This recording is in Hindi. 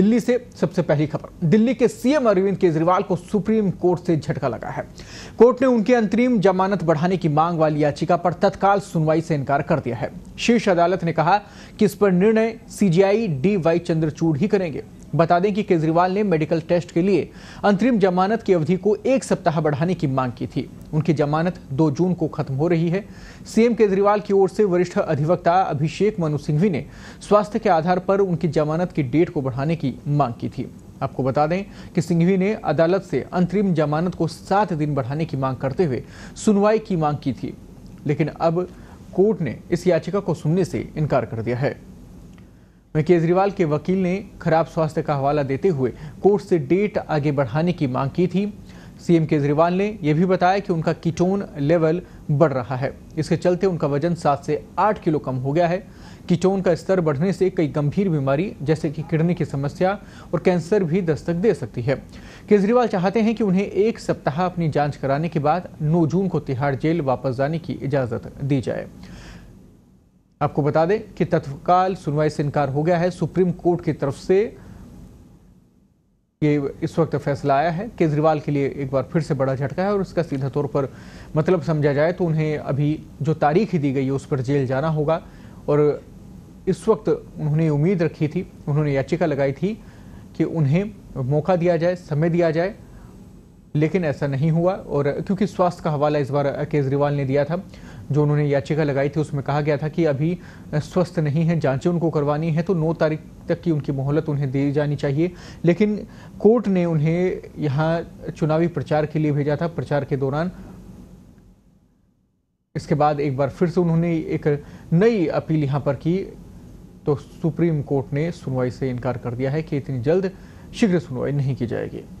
दिल्ली से सबसे पहली खबर दिल्ली के सीएम अरविंद केजरीवाल को सुप्रीम कोर्ट से झटका लगा है कोर्ट ने उनकी अंतरिम जमानत बढ़ाने की मांग वाली याचिका पर तत्काल सुनवाई से इनकार कर दिया है शीर्ष अदालत ने कहा कि इस पर निर्णय सीजीआई डी वाई चंद्रचूड़ ही करेंगे बता दें कि केजरीवाल ने मेडिकल टेस्ट के लिए अंतरिम जमानत की अवधि को एक सप्ताह बढ़ाने की मांग की थी उनकी जमानत 2 जून को खत्म हो रही है सीएम केजरीवाल की ओर से वरिष्ठ अधिवक्ता अभिषेक मनु सिंघवी ने स्वास्थ्य के आधार पर उनकी जमानत की डेट को बढ़ाने की मांग की थी आपको बता दें कि सिंघवी ने अदालत से अंतरिम जमानत को सात दिन बढ़ाने की मांग करते हुए सुनवाई की मांग की थी लेकिन अब कोर्ट ने इस याचिका को सुनने से इनकार कर दिया है वहीं केजरीवाल के वकील ने खराब स्वास्थ्य का हवाला देते हुए कोर्ट से डेट आगे बढ़ाने की मांग की थी सीएम केजरीवाल ने यह भी बताया कि उनका कीटोन लेवल बढ़ रहा है इसके चलते उनका वजन सात से आठ किलो कम हो गया है कीटोन का स्तर बढ़ने से कई गंभीर बीमारी जैसे कि किडनी की समस्या और कैंसर भी दस्तक दे सकती है केजरीवाल चाहते हैं कि उन्हें एक सप्ताह अपनी जांच कराने के बाद नौ जून को तिहाड़ जेल वापस जाने की इजाजत दी जाए आपको बता दें कि तत्काल सुनवाई से इनकार हो गया है सुप्रीम कोर्ट की तरफ से ये इस वक्त फैसला आया है केजरीवाल के लिए एक बार फिर से बड़ा झटका है और इसका सीधा तौर पर मतलब समझा जाए तो उन्हें अभी जो तारीख दी गई है उस पर जेल जाना होगा और इस वक्त उन्होंने उम्मीद रखी थी उन्होंने याचिका लगाई थी कि उन्हें मौका दिया जाए समय दिया जाए लेकिन ऐसा नहीं हुआ और क्योंकि स्वास्थ्य का हवाला इस बार केजरीवाल ने दिया था जो उन्होंने याचिका लगाई थी उसमें कहा गया था कि अभी स्वस्थ नहीं है जांचें उनको करवानी है तो नौ तारीख तक की उनकी मोहलत उन्हें दी जानी चाहिए लेकिन कोर्ट ने उन्हें यहाँ चुनावी प्रचार के लिए भेजा था प्रचार के दौरान इसके बाद एक बार फिर से उन्होंने एक नई अपील यहां पर की तो सुप्रीम कोर्ट ने सुनवाई से इनकार कर दिया है कि इतनी जल्द शीघ्र सुनवाई नहीं की जाएगी